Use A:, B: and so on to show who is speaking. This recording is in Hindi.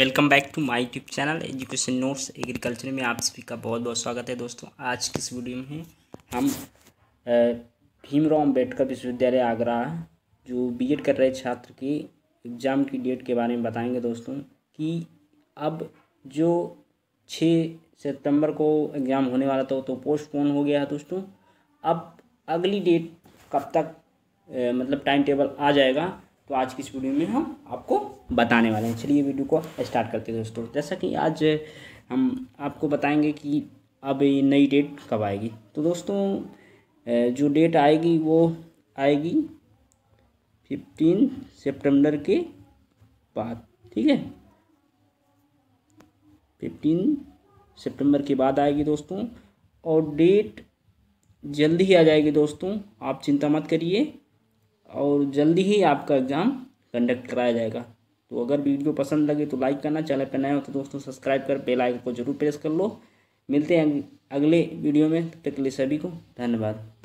A: welcome back to my YouTube channel education notes agriculture में आप सभी का बहुत बहुत स्वागत है दोस्तों आज की इस वीडियो में हम भीमराव अम्बेडकर विश्वविद्यालय आगरा जो बीएड कर रहे छात्र के एग्ज़ाम की डेट के बारे में बताएंगे दोस्तों कि अब जो छः सितंबर को एग्ज़ाम होने वाला था तो पोस्टपोन हो गया है दोस्तों अब अगली डेट कब तक मतलब टाइम टेबल आ जाएगा तो आज की इस वीडियो में हम आपको बताने वाले हैं चलिए वीडियो को स्टार्ट करते हैं दोस्तों जैसा कि आज हम आपको बताएंगे कि अब ये नई डेट कब आएगी तो दोस्तों जो डेट आएगी वो आएगी फिफ्टीन सितंबर के बाद ठीक है फिफ्टीन सितंबर के बाद आएगी दोस्तों और डेट जल्दी ही आ जाएगी दोस्तों आप चिंता मत करिए और जल्दी ही आपका एग्ज़ाम कंडक्ट कराया जाएगा तो अगर वीडियो पसंद लगे तो लाइक करना चैनल पर नए हो तो दोस्तों सब्सक्राइब कर बेल आइकन को जरूर प्रेस कर लो मिलते हैं अगले वीडियो में तब तक के लिए सभी को धन्यवाद